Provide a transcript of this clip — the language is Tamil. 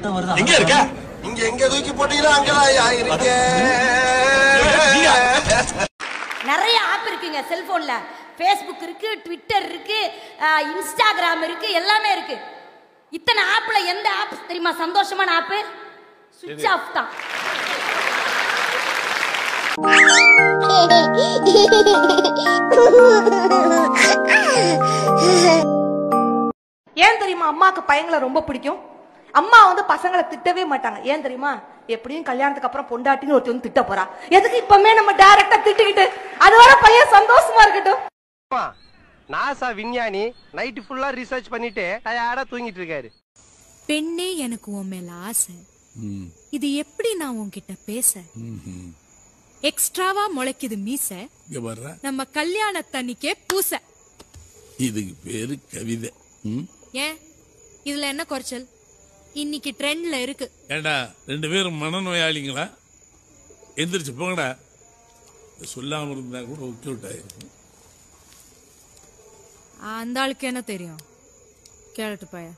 எங்க இருக்க இங்க எங்க தூக்கி போட்டீங்களோ அங்கதான் நிறைய ஆப் இருக்குங்க செல்போன்ல ஃபேஸ்புக் இருக்கு ட்விட்டர் இருக்கு இன்ஸ்டாகிராம் இருக்கு எல்லாமே இருக்கு இத்தனை ஆப்ல எந்த ஆப் தெரியுமா சந்தோஷமான ஆப் சுவிட்ச் ஆஃப் தான் ஏன் தெரியுமா அம்மாக்கு பையங்களை ரொம்ப பிடிக்கும் அம்மா வந்து பசங்களை திட்டவே மாட்டாங்க ஏன் தெரியுமா எப்படியும் கல்யாணத்துக்கு அப்புறம் பொண்டாட்டின்னு ஒருத்தி வந்து திட்ட போறா எதுக்கு இப்பமே நம்ம டைரக்டா திட்டுக்கிட்டு அது வர பையன் சந்தோஷமா இருக்கட்டும் நாசா விஞ்ஞானி நைட் ஃபுல்லா ரிசர்ச் பண்ணிட்டு டயர்டா தூங்கிட்டு இருக்காரு பெண்ணே எனக்கு உன் மேல ஆசை இது எப்படி நான் உன்கிட்ட பேச எக்ஸ்ட்ராவா முளைக்குது மீச நம்ம கல்யாணத்தன்னிக்கே பூச இதுக்கு பேரு கவிதை ஏன் இதுல என்ன குறைச்சல் இன்னைக்கு ட்ரெண்ட்ல இருக்கு ஏண்டா ரெண்டு பேரும் மனநோயாளிங்களா எந்திரிச்சு போங்கடா சொல்லாம இருந்தா கூட ஓகே விட்டாயிருக்கும் அந்த ஆளுக்கு என்ன தெரியும் கேட்டு பையன்